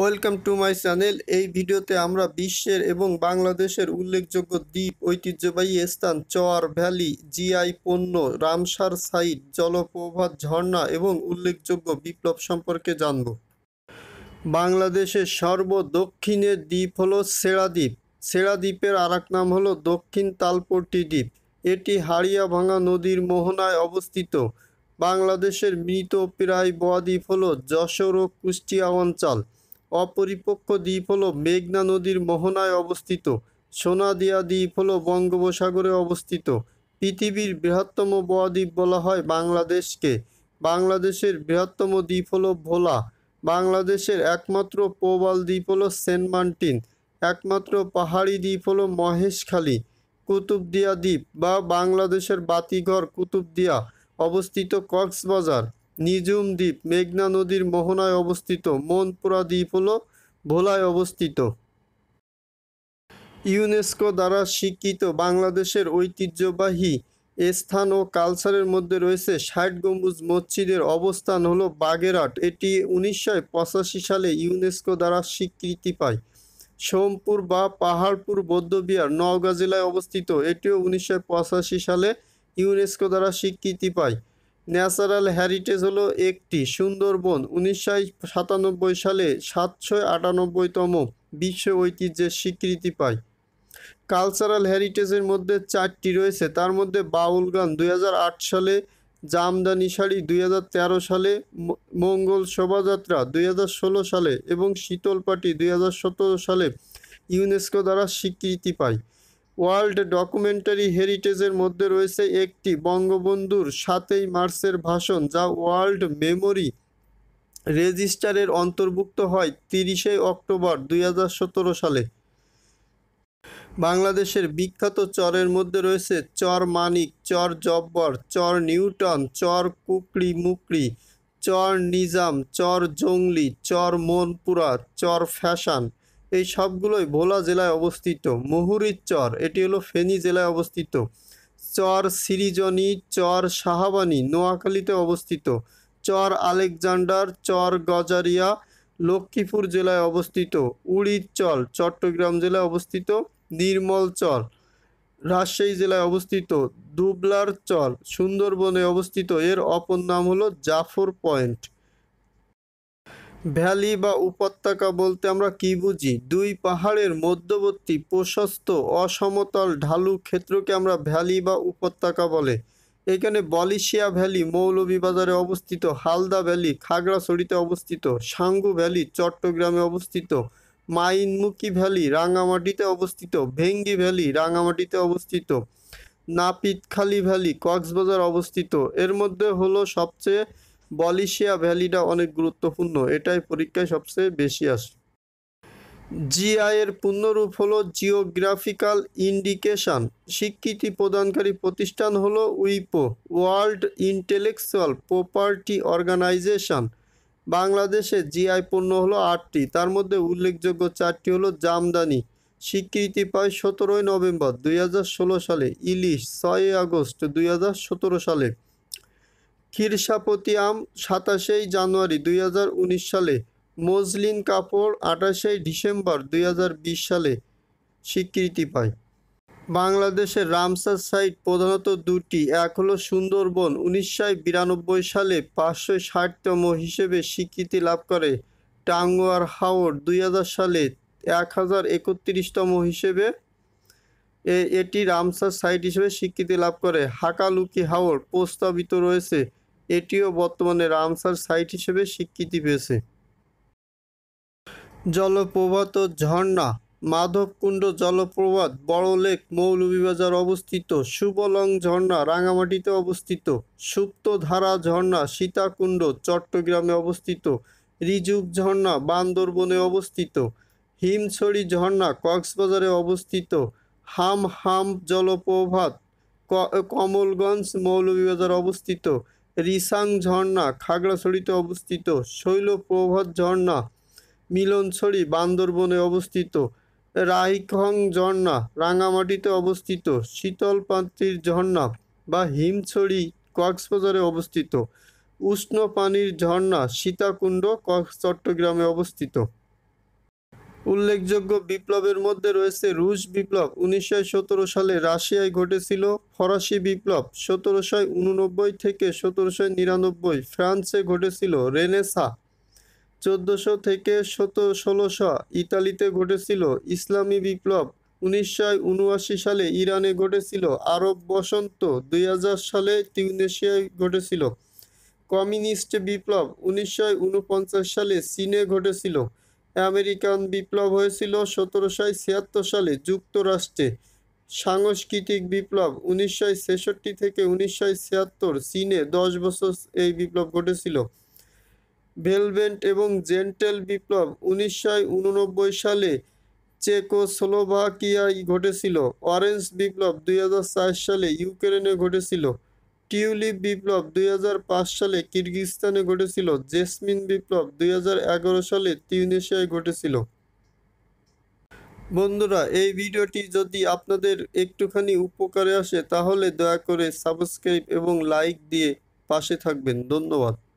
welcome to my channel এই ভিডিওতে আমরা বিশ্বের এবং বাংলাদেশের উল্লেখযোগ্য দ্বীপ ঐতিহ্যবাহী স্থান চর ভ্যালি জিআই পণ্য রামসার সাইট জলপ্রভাত ঝর্ণা এবং উল্লেখযোগ্য বিপ্লব সম্পর্কে জানব বাংলাদেশের সর্বদক্ষিণের দ্বীপ হল সেরাদ্বীপ সেরাদ্বীপের আর নাম হল দক্ষিণ তালপট্টি দ্বীপ এটি হাড়িয়াভাঙা নদীর মোহনায় অবস্থিত বাংলাদেশের মৃত প্রায় বদ্বীপ হল যশোর ও কুষ্টিয়া অঞ্চল অপরিপক্ক দ্বীপ হল মেঘনা নদীর মোহনায় অবস্থিত সোনাদিয়া দ্বীপ হল বঙ্গোপসাগরে অবস্থিত পৃথিবীর বৃহত্তম বদ্বীপ বলা হয় বাংলাদেশকে বাংলাদেশের বৃহত্তম দ্বীপ হল ভোলা বাংলাদেশের একমাত্র প্রবাল দ্বীপ হল সেন্ট মার্টিন একমাত্র পাহাড়ি দ্বীপ হল মহেশখালী কুতুবদিয়া দ্বীপ বা বাংলাদেশের বাতিঘর কুতুবদিয়া অবস্থিত কক্সবাজার নিজুম দ্বীপ মেঘনা নদীর মোহনায় অবস্থিত মনপুরা দ্বীপ হল ভোলায় অবস্থিত ইউনেস্কো দ্বারা স্বীকৃত বাংলাদেশের ঐতিহ্যবাহী স্থান ও কালচারের মধ্যে রয়েছে ষাট গম্বুজ মসজিদের অবস্থান হল বাগেরহাট এটি উনিশশো সালে ইউনেস্কো দ্বারা স্বীকৃতি পায় সোমপুর বা পাহাড়পুর বৌদ্ধবিহার নওগাঁ জেলায় অবস্থিত এটিও উনিশশো সালে ইউনেস্কো দ্বারা স্বীকৃতি পায় ন্যাচারাল হ্যারিটেজ হলো একটি সুন্দরবন উনিশশো সাতানব্বই সালে সাতশো আটানব্বইতম বিশ্ব ঐতিহ্যের স্বীকৃতি পায় কালচারাল হ্যারিটেজের মধ্যে চারটি রয়েছে তার মধ্যে বাউল গান দুই সালে জামদানি শাড়ি দুই সালে মঙ্গল শোভাযাত্রা দুই সালে এবং শীতলপাটি দুই সালে ইউনেস্কো দ্বারা স্বীকৃতি পায় ওয়ার্ল্ড ডকুমেন্টারি হেরিটেজের মধ্যে রয়েছে একটি বঙ্গবন্ধুর সাতই মার্চের ভাষণ যা ওয়ার্ল্ড মেমোরি রেজিস্টারের অন্তর্ভুক্ত হয় তিরিশে অক্টোবর দুই সালে বাংলাদেশের বিখ্যাত চরের মধ্যে রয়েছে চর মানিক চর জব্বর চর নিউটন চর কুকড়ি মুকড়ি চর নিজাম চর জংলি চর মনপুরা চর ফ্যাশন এই সবগুলোই ভোলা জেলায় অবস্থিত মহুরির চর এটি হলো ফেনী জেলায় অবস্থিত চর সিরিজনি চর সাহাবানী নোয়াখালীতে অবস্থিত চর আলেকজান্ডার চর গজারিয়া লক্ষ্মীপুর জেলায় অবস্থিত উড়ির চল চট্টগ্রাম জেলায় অবস্থিত নির্মল চল রাজশাহী জেলায় অবস্থিত দুবলার চল সুন্দরবনে অবস্থিত এর অপর নাম হলো জাফর পয়েন্ট ভ্যালি বা উপত্যকা বলতে আমরা কি বুঝি দুই পাহাড়ের মধ্যবর্তী প্রশস্ত অসমতল ঢালু ক্ষেত্রকে আমরা ভ্যালি বা উপত্যকা বলে এখানে বলিশিয়া ভ্যালি মৌলভীবাজারে অবস্থিত হালদা ভ্যালি খাগড়াছড়িতে অবস্থিত সাঙ্গু ভ্যালি চট্টগ্রামে অবস্থিত মাইনমুখী ভ্যালি রাঙামাটিতে অবস্থিত ভেঙ্গি ভ্যালি রাঙামাটিতে অবস্থিত নাপিতখালী ভ্যালি কক্সবাজার অবস্থিত এর মধ্যে হলো সবচেয়ে বলিশিয়া ভ্যালিটা অনেক গুরুত্বপূর্ণ এটাই পরীক্ষায় সবচেয়ে বেশি আসে জিআই এর পূর্ণরূপ হলো জিওগ্রাফিক্যাল ইন্ডিকেশান স্বীকৃতি প্রদানকারী প্রতিষ্ঠান হলো উইপো ওয়ার্ল্ড ইন্টেলেকচুয়াল প্রপার্টি অর্গানাইজেশন বাংলাদেশে জিআই পণ্য হলো আটটি তার মধ্যে উল্লেখযোগ্য চারটি হলো জামদানি স্বীকৃতি পায় সতেরোই নভেম্বর দুই সালে ইলিশ ছয়ই আগস্ট দুই সালে খিরসাপতিয়াম সাতাশেই জানুয়ারি দুই সালে মজলিন কাপড় আঠাশেই ডিসেম্বর দুই সালে স্বীকৃতি পায় বাংলাদেশের রামসার সাইট প্রধানত দুটি এক হলো সুন্দরবন উনিশশো বিরানব্বই সালে পাঁচশো ষাটতম হিসেবে স্বীকৃতি লাভ করে টাঙ্গুয়ার হাওর দুই সালে এক হাজার একত্রিশতম হিসেবে এটি রামসার সাইট হিসেবে স্বীকৃতি লাভ করে হাকালুকি হাওর প্রস্তাবিত রয়েছে এটিও বর্তমানে রামসার সাইট হিসেবে স্বীকৃতি পেয়েছে জলপ্রপাত ও ঝর্ণা মাধবকুণ্ড জলপ্রপাত বড়লেক মৌলভীবাজার অবস্থিত সুবলং ঝর্ণা রাঙামাটিতে অবস্থিত সুপ্তধারা ঝর্ণা সীতাকুণ্ড চট্টগ্রামে অবস্থিত রিজুক ঝর্ণা বান্দরবনে অবস্থিত হিমছড়ি ঝর্ণা কক্সবাজারে অবস্থিত হাম হাম জলপ্রপাত কমলগঞ্জ মৌলভীবাজার অবস্থিত রিসাং ঝর্ণা খাগড়াছড়িতে অবস্থিত শৈলপ্রভাত ঝর্ণা মিলনছড়ি বান্দরবনে অবস্থিত রাইখং ঝর্ণা রাঙামাটিতে অবস্থিত শীতলপাত্রির ঝর্ণা বা হিমছড়ি কক্সবাজারে অবস্থিত উষ্ণ পানির ঝর্ণা সীতাকুণ্ড চট্টগ্রামে অবস্থিত উল্লেখযোগ্য বিপ্লবের মধ্যে রয়েছে রুশ বিপ্লব উনিশশো সালে রাশিয়ায় ঘটেছিল ফরাসি বিপ্লব সতেরোশো উননব্বই থেকে সতেরোশো নিরানব্বই ফ্রান্সে ঘটেছিল রেনেসা চোদ্দোশো থেকে সতেরো ষোলোশো ইতালিতে ঘটেছিল ইসলামী বিপ্লব উনিশশো সালে ইরানে ঘটেছিল আরব বসন্ত দুই সালে তিউনেশিয়ায় ঘটেছিল কমিউনিস্ট বিপ্লব উনিশশো সালে চীনে ঘটেছিল আমেরিকান বিপ্লব হয়েছিল সতেরোশো ছিয়াত্তর সালে যুক্তরাষ্ট্রে সাংস্কৃতিক বিপ্লব উনিশশো ছেষট্টি থেকে উনিশশো ছিয়াত্তর চীনে দশ বছর এই বিপ্লব ঘটেছিল ভেলভেন্ট এবং জেন্টেল বিপ্লব উনিশশো উননব্বই সালে চেকোস্লোভাকিয়ায় ঘটেছিল অরেঞ্জ বিপ্লব দুই সালে ইউক্রেনে ঘটেছিল টিউলিপ বিপ্লব দুই সালে কিরগিজস্তানে ঘটেছিল জেসমিন বিপ্লব দুই সালে তিউনেশিয়ায় ঘটেছিল বন্ধুরা এই ভিডিওটি যদি আপনাদের একটুখানি উপকারে আসে তাহলে দয়া করে সাবস্ক্রাইব এবং লাইক দিয়ে পাশে থাকবেন ধন্যবাদ